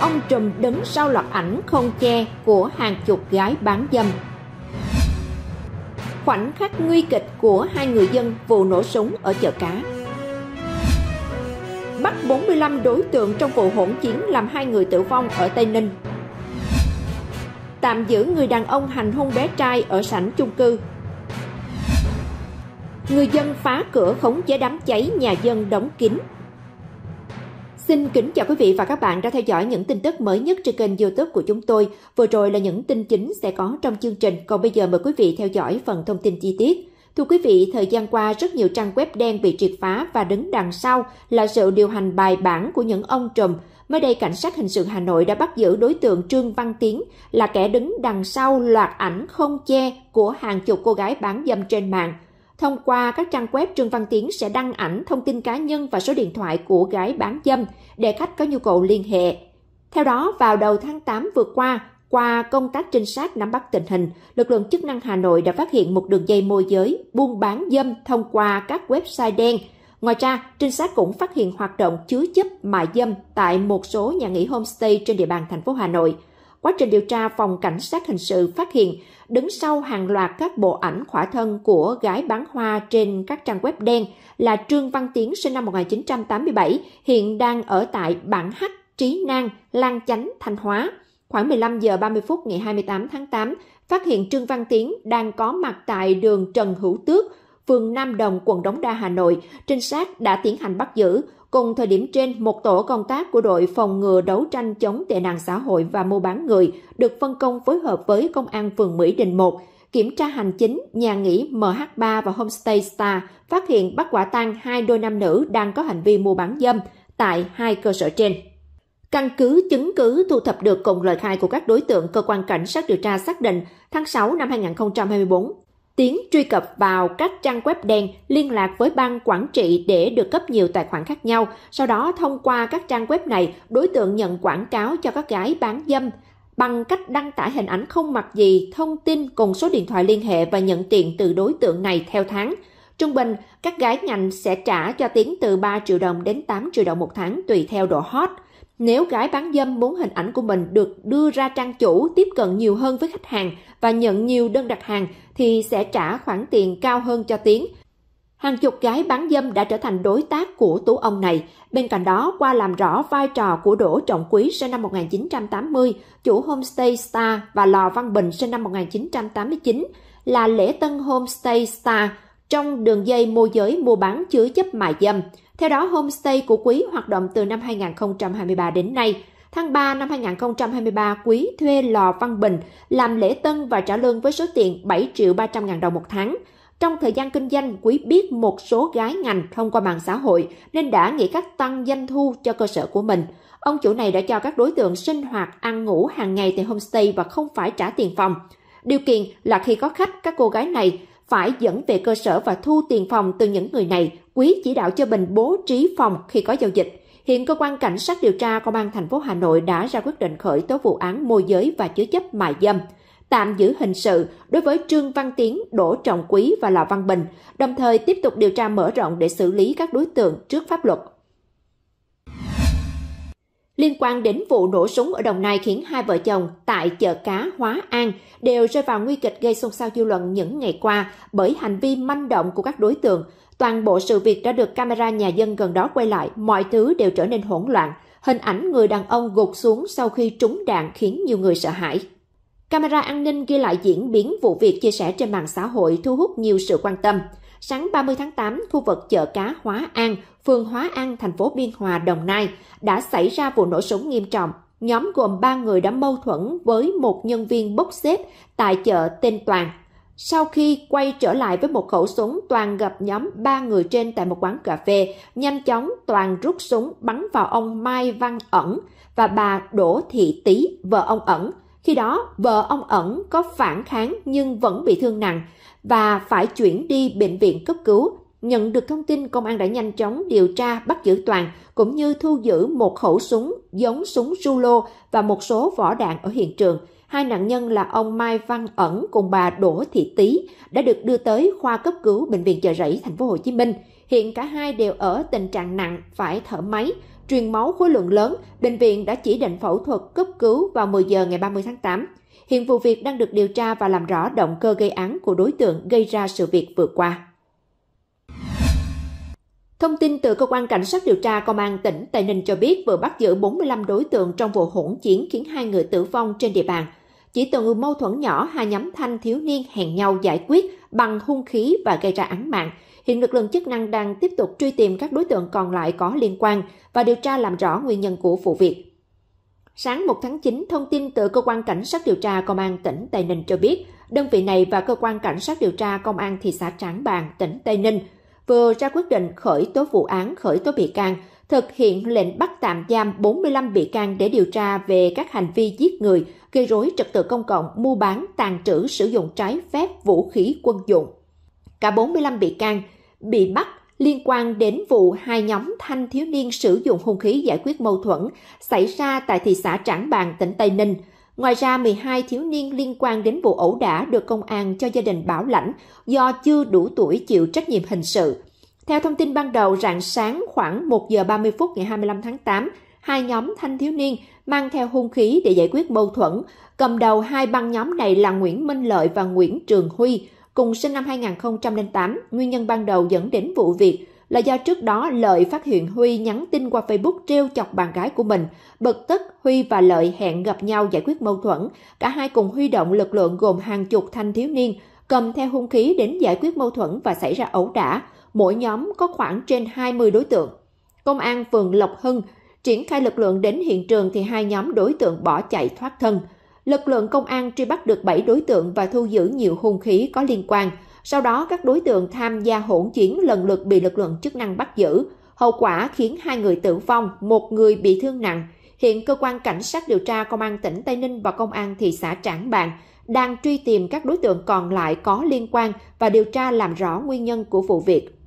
ông trùm đứng sau loạt ảnh không che của hàng chục gái bán dâm khoảnh khắc nguy kịch của hai người dân vụ nổ súng ở chợ cá bắt 45 đối tượng trong vụ hỗn chiến làm hai người tử vong ở Tây Ninh tạm giữ người đàn ông hành hung bé trai ở sảnh chung cư người dân phá cửa khống chế đám cháy nhà dân đóng kín Xin kính chào quý vị và các bạn đã theo dõi những tin tức mới nhất trên kênh YouTube của chúng tôi. Vừa rồi là những tin chính sẽ có trong chương trình, còn bây giờ mời quý vị theo dõi phần thông tin chi tiết. Thưa quý vị, thời gian qua rất nhiều trang web đen bị triệt phá và đứng đằng sau là sự điều hành bài bản của những ông trùm. Mới đây, Cảnh sát Hình sự Hà Nội đã bắt giữ đối tượng Trương Văn Tiến là kẻ đứng đằng sau loạt ảnh không che của hàng chục cô gái bán dâm trên mạng – Thông qua các trang web, Trương Văn Tiến sẽ đăng ảnh, thông tin cá nhân và số điện thoại của gái bán dâm để khách có nhu cầu liên hệ. Theo đó, vào đầu tháng 8 vừa qua, qua công tác trinh sát nắm bắt tình hình, lực lượng chức năng Hà Nội đã phát hiện một đường dây môi giới buôn bán dâm thông qua các website đen. Ngoài ra, trinh sát cũng phát hiện hoạt động chứa chấp mại dâm tại một số nhà nghỉ homestay trên địa bàn thành phố Hà Nội – quá trình điều tra phòng cảnh sát hình sự phát hiện đứng sau hàng loạt các bộ ảnh khỏa thân của gái bán hoa trên các trang web đen là Trương Văn Tiến sinh năm 1987, hiện đang ở tại Bản Hắc, Trí Nang, Lan Chánh, Thanh Hóa. Khoảng 15 giờ 30 phút ngày 28 tháng 8, phát hiện Trương Văn Tiến đang có mặt tại đường Trần Hữu Tước, phường Nam Đồng, quận Đống Đa, Hà Nội. Trinh sát đã tiến hành bắt giữ. Cùng thời điểm trên, một tổ công tác của đội phòng ngừa đấu tranh chống tệ nạn xã hội và mua bán người được phân công phối hợp với công an phường Mỹ Đình 1 kiểm tra hành chính nhà nghỉ MH3 và Homestay Star phát hiện bắt quả tang hai đôi nam nữ đang có hành vi mua bán dâm tại hai cơ sở trên. Căn cứ chứng cứ thu thập được cùng lời khai của các đối tượng, cơ quan cảnh sát điều tra xác định tháng 6 năm 2024, Tiến truy cập vào các trang web đen liên lạc với ban quản trị để được cấp nhiều tài khoản khác nhau. Sau đó thông qua các trang web này, đối tượng nhận quảng cáo cho các gái bán dâm bằng cách đăng tải hình ảnh không mặc gì, thông tin cùng số điện thoại liên hệ và nhận tiền từ đối tượng này theo tháng. Trung bình, các gái ngành sẽ trả cho Tiến từ 3 triệu đồng đến 8 triệu đồng một tháng tùy theo độ hot – nếu gái bán dâm muốn hình ảnh của mình được đưa ra trang chủ tiếp cận nhiều hơn với khách hàng và nhận nhiều đơn đặt hàng thì sẽ trả khoản tiền cao hơn cho Tiến. Hàng chục gái bán dâm đã trở thành đối tác của tú ông này. Bên cạnh đó, qua làm rõ vai trò của Đỗ Trọng Quý sinh năm 1980, chủ Homestay Star và Lò Văn Bình sinh năm 1989 là lễ tân Homestay Star trong đường dây môi giới mua bán chứa chấp mại dâm – theo đó, homestay của Quý hoạt động từ năm 2023 đến nay. Tháng 3 năm 2023, Quý thuê Lò Văn Bình làm lễ tân và trả lương với số tiền 7 triệu 300 ngàn đồng một tháng. Trong thời gian kinh doanh, Quý biết một số gái ngành thông qua mạng xã hội nên đã nghĩ cách tăng doanh thu cho cơ sở của mình. Ông chủ này đã cho các đối tượng sinh hoạt ăn ngủ hàng ngày tại homestay và không phải trả tiền phòng. Điều kiện là khi có khách, các cô gái này phải dẫn về cơ sở và thu tiền phòng từ những người này, Quý chỉ đạo cho Bình bố trí phòng khi có giao dịch. Hiện cơ quan cảnh sát điều tra công an thành phố Hà Nội đã ra quyết định khởi tố vụ án môi giới và chứa chấp mại dâm, tạm giữ hình sự đối với Trương Văn Tiến, Đỗ Trọng Quý và Lò Văn Bình, đồng thời tiếp tục điều tra mở rộng để xử lý các đối tượng trước pháp luật liên quan đến vụ nổ súng ở Đồng Nai khiến hai vợ chồng tại chợ cá Hóa An đều rơi vào nguy kịch gây xôn xao dư luận những ngày qua bởi hành vi manh động của các đối tượng. Toàn bộ sự việc đã được camera nhà dân gần đó quay lại, mọi thứ đều trở nên hỗn loạn. Hình ảnh người đàn ông gục xuống sau khi trúng đạn khiến nhiều người sợ hãi. Camera an ninh ghi lại diễn biến vụ việc chia sẻ trên mạng xã hội thu hút nhiều sự quan tâm sáng 30 tháng 8, khu vực chợ cá Hóa An, phường Hóa An, thành phố Biên Hòa, Đồng Nai đã xảy ra vụ nổ súng nghiêm trọng. Nhóm gồm 3 người đã mâu thuẫn với một nhân viên bốc xếp tại chợ tên Toàn. Sau khi quay trở lại với một khẩu súng, Toàn gặp nhóm 3 người trên tại một quán cà phê. Nhanh chóng, Toàn rút súng bắn vào ông Mai Văn Ẩn và bà Đỗ Thị Tý, vợ ông Ẩn khi đó, vợ ông ẩn có phản kháng nhưng vẫn bị thương nặng và phải chuyển đi bệnh viện cấp cứu. Nhận được thông tin, công an đã nhanh chóng điều tra bắt giữ Toàn, cũng như thu giữ một khẩu súng giống súng rulo và một số vỏ đạn ở hiện trường. Hai nạn nhân là ông Mai Văn Ẩn cùng bà Đỗ Thị Tý đã được đưa tới khoa cấp cứu bệnh viện Chợ Rẫy thành phố Hồ Chí Minh. Hiện cả hai đều ở tình trạng nặng phải thở máy, truyền máu khối lượng lớn, bệnh viện đã chỉ định phẫu thuật cấp cứu vào 10 giờ ngày 30 tháng 8. Hiện vụ việc đang được điều tra và làm rõ động cơ gây án của đối tượng gây ra sự việc vừa qua. Thông tin từ cơ quan cảnh sát điều tra công an tỉnh Tây Ninh cho biết vừa bắt giữ 45 đối tượng trong vụ hỗn chiến khiến hai người tử vong trên địa bàn. Chỉ từ mâu thuẫn nhỏ hai nhóm thanh thiếu niên hẹn nhau giải quyết bằng hung khí và gây ra án mạng – Hiện lực lượng chức năng đang tiếp tục truy tìm các đối tượng còn lại có liên quan và điều tra làm rõ nguyên nhân của vụ việc. Sáng 1 tháng 9, thông tin từ Cơ quan Cảnh sát điều tra Công an tỉnh Tây Ninh cho biết, đơn vị này và Cơ quan Cảnh sát điều tra Công an thị xã Trảng Bàng, tỉnh Tây Ninh vừa ra quyết định khởi tố vụ án khởi tố bị can, thực hiện lệnh bắt tạm giam 45 bị can để điều tra về các hành vi giết người, gây rối trật tự công cộng, mua bán, tàn trữ, sử dụng trái phép vũ khí quân dụng. Cả 45 bị can bị bắt liên quan đến vụ hai nhóm thanh thiếu niên sử dụng hung khí giải quyết mâu thuẫn xảy ra tại thị xã Trảng Bàng, tỉnh Tây Ninh. Ngoài ra, 12 thiếu niên liên quan đến vụ ẩu đả được công an cho gia đình bảo lãnh do chưa đủ tuổi chịu trách nhiệm hình sự. Theo thông tin ban đầu, rạng sáng khoảng 1 giờ 30 phút ngày 25 tháng 8, hai nhóm thanh thiếu niên mang theo hung khí để giải quyết mâu thuẫn. Cầm đầu hai băng nhóm này là Nguyễn Minh Lợi và Nguyễn Trường Huy, cùng sinh năm 2008, nguyên nhân ban đầu dẫn đến vụ việc là do trước đó Lợi phát hiện Huy nhắn tin qua Facebook trêu chọc bạn gái của mình. Bực tức, Huy và Lợi hẹn gặp nhau giải quyết mâu thuẫn. Cả hai cùng huy động lực lượng gồm hàng chục thanh thiếu niên, cầm theo hung khí đến giải quyết mâu thuẫn và xảy ra ẩu đả. Mỗi nhóm có khoảng trên 20 đối tượng. Công an phường Lộc Hưng triển khai lực lượng đến hiện trường thì hai nhóm đối tượng bỏ chạy thoát thân lực lượng công an truy bắt được 7 đối tượng và thu giữ nhiều hung khí có liên quan. Sau đó, các đối tượng tham gia hỗn chiến lần lượt bị lực lượng chức năng bắt giữ. Hậu quả khiến hai người tử vong, một người bị thương nặng. Hiện cơ quan cảnh sát điều tra công an tỉnh Tây Ninh và công an thị xã Trảng Bàng đang truy tìm các đối tượng còn lại có liên quan và điều tra làm rõ nguyên nhân của vụ việc.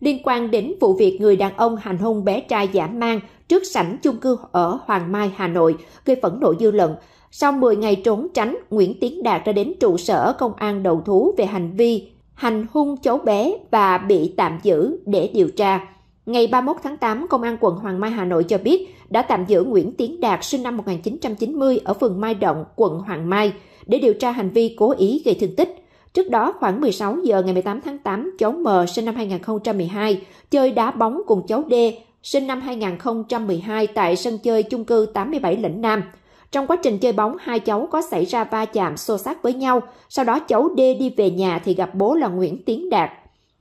liên quan đến vụ việc người đàn ông hành hung bé trai giả mang trước sảnh chung cư ở Hoàng Mai, Hà Nội, gây phẫn nộ dư luận. Sau 10 ngày trốn tránh, Nguyễn Tiến Đạt đã đến trụ sở công an đầu thú về hành vi hành hung cháu bé và bị tạm giữ để điều tra. Ngày 31 tháng 8, Công an quận Hoàng Mai Hà Nội cho biết đã tạm giữ Nguyễn Tiến Đạt sinh năm 1990 ở phường Mai Động, quận Hoàng Mai để điều tra hành vi cố ý gây thương tích. Trước đó khoảng 16 giờ ngày 18 tháng 8, cháu M sinh năm 2012 chơi đá bóng cùng cháu D sinh năm 2012 tại sân chơi chung cư 87 Lĩnh Nam. Trong quá trình chơi bóng, hai cháu có xảy ra va chạm xô xát với nhau, sau đó cháu D đi về nhà thì gặp bố là Nguyễn Tiến Đạt.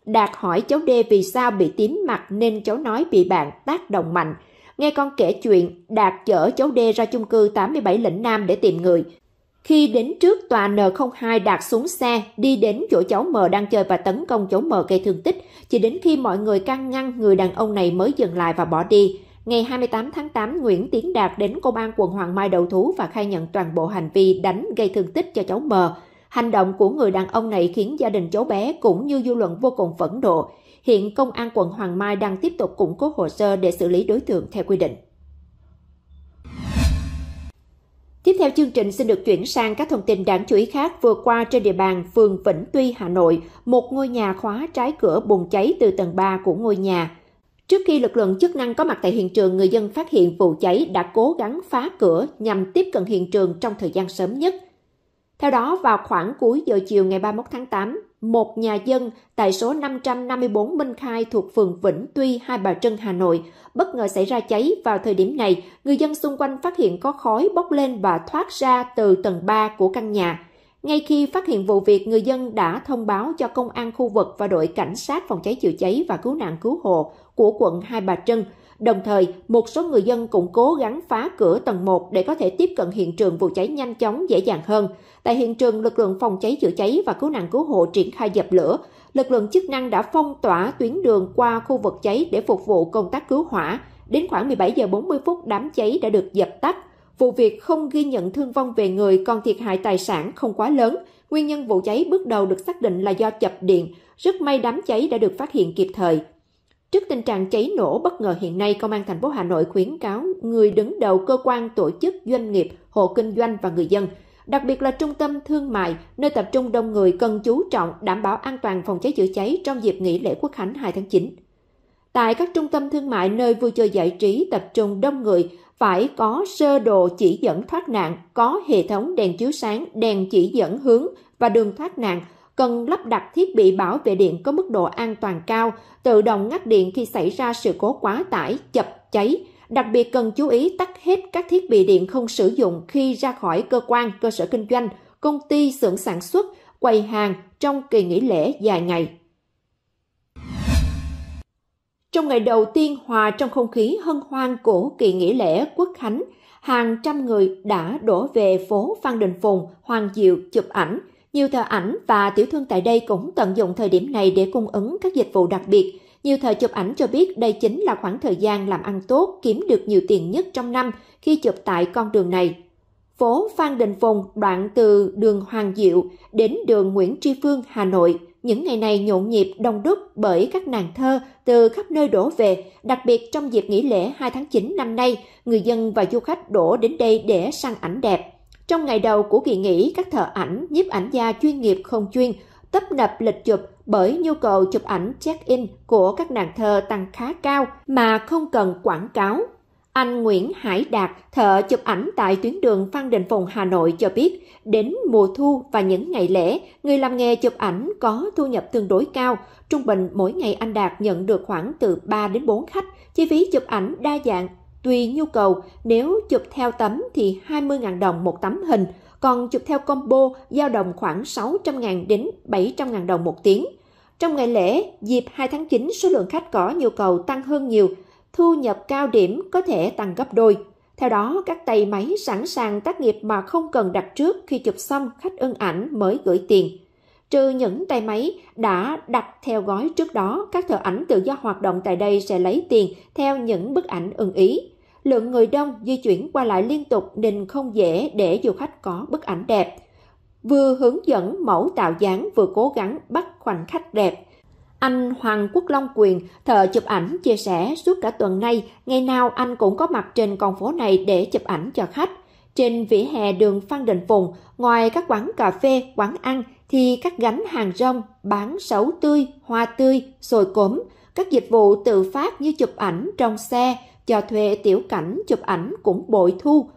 Đạt hỏi cháu D vì sao bị tím mặt nên cháu nói bị bạn tác động mạnh. Nghe con kể chuyện, Đạt chở cháu D ra chung cư 87 Lĩnh Nam để tìm người. Khi đến trước tòa N02 đạt xuống xe, đi đến chỗ cháu M đang chơi và tấn công cháu M gây thương tích, chỉ đến khi mọi người can ngăn người đàn ông này mới dừng lại và bỏ đi. Ngày 28 tháng 8, Nguyễn Tiến Đạt đến công an quận Hoàng Mai đầu thú và khai nhận toàn bộ hành vi đánh gây thương tích cho cháu M. Hành động của người đàn ông này khiến gia đình cháu bé cũng như dư luận vô cùng phẫn nộ. Hiện công an quận Hoàng Mai đang tiếp tục củng cố hồ sơ để xử lý đối tượng theo quy định. Tiếp theo chương trình xin được chuyển sang các thông tin đáng chú ý khác vừa qua trên địa bàn phường Vĩnh Tuy, Hà Nội, một ngôi nhà khóa trái cửa bùng cháy từ tầng 3 của ngôi nhà. Trước khi lực lượng chức năng có mặt tại hiện trường, người dân phát hiện vụ cháy đã cố gắng phá cửa nhằm tiếp cận hiện trường trong thời gian sớm nhất. Theo đó, vào khoảng cuối giờ chiều ngày 31 tháng 8, một nhà dân tại số 554 Minh Khai thuộc phường Vĩnh Tuy, Hai Bà Trưng, Hà Nội, bất ngờ xảy ra cháy. Vào thời điểm này, người dân xung quanh phát hiện có khói bốc lên và thoát ra từ tầng 3 của căn nhà. Ngay khi phát hiện vụ việc, người dân đã thông báo cho công an khu vực và đội cảnh sát phòng cháy chữa cháy và cứu nạn cứu hộ của quận Hai Bà Trưng. Đồng thời, một số người dân cũng cố gắng phá cửa tầng 1 để có thể tiếp cận hiện trường vụ cháy nhanh chóng dễ dàng hơn. Tại hiện trường, lực lượng phòng cháy chữa cháy và cứu nạn cứu hộ triển khai dập lửa. Lực lượng chức năng đã phong tỏa tuyến đường qua khu vực cháy để phục vụ công tác cứu hỏa. Đến khoảng 17 giờ 40 phút đám cháy đã được dập tắt Vụ việc không ghi nhận thương vong về người còn thiệt hại tài sản không quá lớn. Nguyên nhân vụ cháy bước đầu được xác định là do chập điện. Rất may đám cháy đã được phát hiện kịp thời. Trước tình trạng cháy nổ bất ngờ hiện nay, Công an thành phố Hà Nội khuyến cáo người đứng đầu cơ quan, tổ chức, doanh nghiệp, hộ kinh doanh và người dân, đặc biệt là trung tâm thương mại, nơi tập trung đông người cần chú trọng đảm bảo an toàn phòng cháy chữa cháy trong dịp nghỉ lễ Quốc khánh 2 tháng 9. Tại các trung tâm thương mại nơi vui chơi giải trí tập trung đông người, phải có sơ đồ chỉ dẫn thoát nạn, có hệ thống đèn chiếu sáng, đèn chỉ dẫn hướng và đường thoát nạn, cần lắp đặt thiết bị bảo vệ điện có mức độ an toàn cao, tự động ngắt điện khi xảy ra sự cố quá tải, chập cháy. Đặc biệt cần chú ý tắt hết các thiết bị điện không sử dụng khi ra khỏi cơ quan, cơ sở kinh doanh, công ty, xưởng sản xuất, quầy hàng trong kỳ nghỉ lễ dài ngày. Trong ngày đầu tiên hòa trong không khí hân hoan của kỳ nghỉ lễ Quốc Khánh, hàng trăm người đã đổ về phố Phan Đình Phùng, Hoàng Diệu chụp ảnh. Nhiều thợ ảnh và tiểu thương tại đây cũng tận dụng thời điểm này để cung ứng các dịch vụ đặc biệt. Nhiều thợ chụp ảnh cho biết đây chính là khoảng thời gian làm ăn tốt, kiếm được nhiều tiền nhất trong năm khi chụp tại con đường này. Phố Phan Đình Phùng đoạn từ đường Hoàng Diệu đến đường Nguyễn Tri Phương, Hà Nội những ngày này nhộn nhịp đông đúc bởi các nàng thơ từ khắp nơi đổ về, đặc biệt trong dịp nghỉ lễ 2 tháng 9 năm nay, người dân và du khách đổ đến đây để săn ảnh đẹp. Trong ngày đầu của kỳ nghỉ, các thợ ảnh, nhiếp ảnh gia chuyên nghiệp không chuyên tấp nập lịch chụp bởi nhu cầu chụp ảnh check-in của các nàng thơ tăng khá cao mà không cần quảng cáo anh Nguyễn Hải Đạt, thợ chụp ảnh tại tuyến đường Phan Đình Phùng, Hà Nội cho biết, đến mùa thu và những ngày lễ, người làm nghề chụp ảnh có thu nhập tương đối cao. Trung bình mỗi ngày anh Đạt nhận được khoảng từ 3 đến 4 khách, chi phí chụp ảnh đa dạng tùy nhu cầu, nếu chụp theo tấm thì 20.000 đồng một tấm hình, còn chụp theo combo dao động khoảng 600.000 đến 700.000 đồng một tiếng. Trong ngày lễ, dịp 2 tháng 9, số lượng khách có nhu cầu tăng hơn nhiều – thu nhập cao điểm có thể tăng gấp đôi. Theo đó, các tay máy sẵn sàng tác nghiệp mà không cần đặt trước khi chụp xong khách ưng ảnh mới gửi tiền. Trừ những tay máy đã đặt theo gói trước đó, các thợ ảnh tự do hoạt động tại đây sẽ lấy tiền theo những bức ảnh ưng ý. Lượng người đông di chuyển qua lại liên tục nên không dễ để du khách có bức ảnh đẹp. Vừa hướng dẫn mẫu tạo dáng vừa cố gắng bắt khoảnh khắc đẹp. Anh Hoàng Quốc Long Quyền, thợ chụp ảnh, chia sẻ suốt cả tuần nay, ngày nào anh cũng có mặt trên con phố này để chụp ảnh cho khách. Trên vỉa hè đường Phan Đình Phùng, ngoài các quán cà phê, quán ăn, thì các gánh hàng rong bán sấu tươi, hoa tươi, sồi cốm, các dịch vụ tự phát như chụp ảnh trong xe, cho thuê tiểu cảnh chụp ảnh cũng bội thu,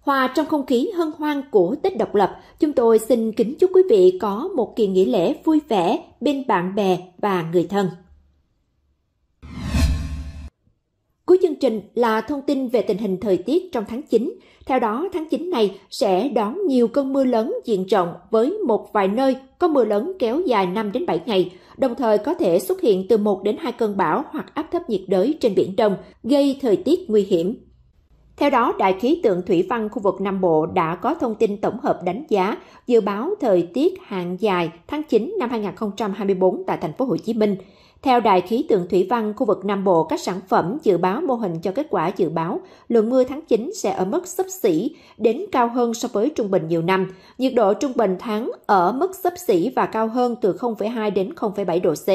Hòa trong không khí hân hoan của Tết độc lập, chúng tôi xin kính chúc quý vị có một kỳ nghỉ lễ vui vẻ bên bạn bè và người thân. Cuối chương trình là thông tin về tình hình thời tiết trong tháng 9. Theo đó, tháng 9 này sẽ đón nhiều cơn mưa lớn diện rộng với một vài nơi có mưa lớn kéo dài 5 đến 7 ngày, đồng thời có thể xuất hiện từ 1 đến 2 cơn bão hoặc áp thấp nhiệt đới trên biển Đông, gây thời tiết nguy hiểm theo đó, Đài khí tượng Thủy văn khu vực Nam Bộ đã có thông tin tổng hợp đánh giá dự báo thời tiết hạn dài tháng 9 năm 2024 tại thành phố Hồ Chí Minh. Theo Đài khí tượng thủy văn khu vực Nam Bộ, các sản phẩm dự báo mô hình cho kết quả dự báo lượng mưa tháng 9 sẽ ở mức sấp xỉ đến cao hơn so với trung bình nhiều năm. Nhiệt độ trung bình tháng ở mức sấp xỉ và cao hơn từ 0,2 đến 0,7 độ C.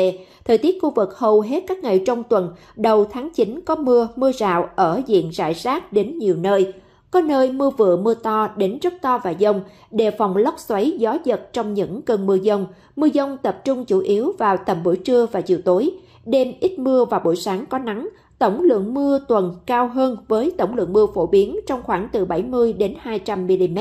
Thời tiết khu vực hầu hết các ngày trong tuần đầu tháng 9 có mưa, mưa rào ở diện rải rác đến nhiều nơi, có nơi mưa vừa mưa to đến rất to và dông, đề phòng lốc xoáy gió giật trong những cơn mưa dông. Mưa dông tập trung chủ yếu vào tầm buổi trưa và chiều tối. Đêm ít mưa và buổi sáng có nắng, tổng lượng mưa tuần cao hơn với tổng lượng mưa phổ biến trong khoảng từ 70 đến 200 mm.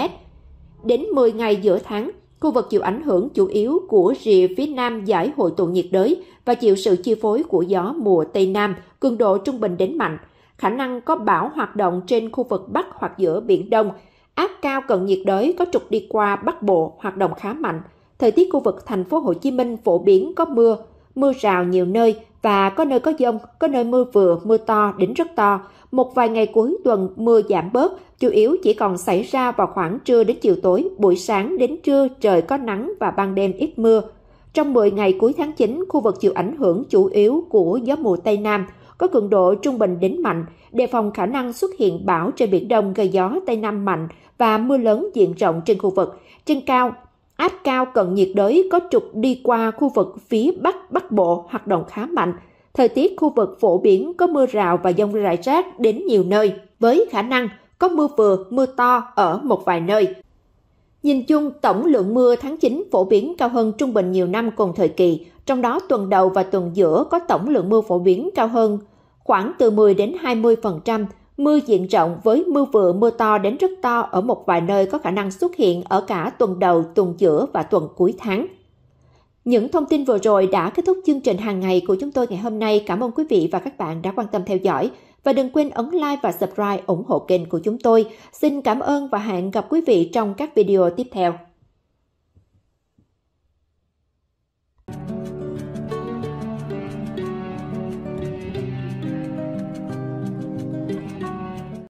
Đến 10 ngày giữa tháng, khu vực chịu ảnh hưởng chủ yếu của rìa phía nam giải hội tụ nhiệt đới và chịu sự chi phối của gió mùa Tây Nam, cường độ trung bình đến mạnh – khả năng có bão hoạt động trên khu vực Bắc hoặc giữa Biển Đông. Áp cao cận nhiệt đới có trục đi qua Bắc Bộ hoạt động khá mạnh. Thời tiết khu vực thành phố Hồ Chí Minh phổ biến có mưa, mưa rào nhiều nơi và có nơi có dông, có nơi mưa vừa, mưa to đến rất to. Một vài ngày cuối tuần mưa giảm bớt, chủ yếu chỉ còn xảy ra vào khoảng trưa đến chiều tối, buổi sáng đến trưa trời có nắng và ban đêm ít mưa. Trong 10 ngày cuối tháng 9, khu vực chịu ảnh hưởng chủ yếu của gió mùa Tây Nam – có cường độ trung bình đến mạnh, đề phòng khả năng xuất hiện bão trên biển Đông gây gió Tây Nam mạnh và mưa lớn diện rộng trên khu vực. Trên cao, áp cao cận nhiệt đới có trục đi qua khu vực phía Bắc Bắc Bộ hoạt động khá mạnh. Thời tiết khu vực phổ biến có mưa rào và dông rải rác đến nhiều nơi, với khả năng có mưa vừa, mưa to ở một vài nơi. Nhìn chung, tổng lượng mưa tháng 9 phổ biến cao hơn trung bình nhiều năm cùng thời kỳ, trong đó tuần đầu và tuần giữa có tổng lượng mưa phổ biến cao hơn, khoảng từ 10 đến 20%, mưa diện rộng với mưa vừa mưa to đến rất to ở một vài nơi có khả năng xuất hiện ở cả tuần đầu, tuần giữa và tuần cuối tháng. Những thông tin vừa rồi đã kết thúc chương trình hàng ngày của chúng tôi ngày hôm nay. Cảm ơn quý vị và các bạn đã quan tâm theo dõi và đừng quên ấn like và subscribe ủng hộ kênh của chúng tôi. Xin cảm ơn và hẹn gặp quý vị trong các video tiếp theo.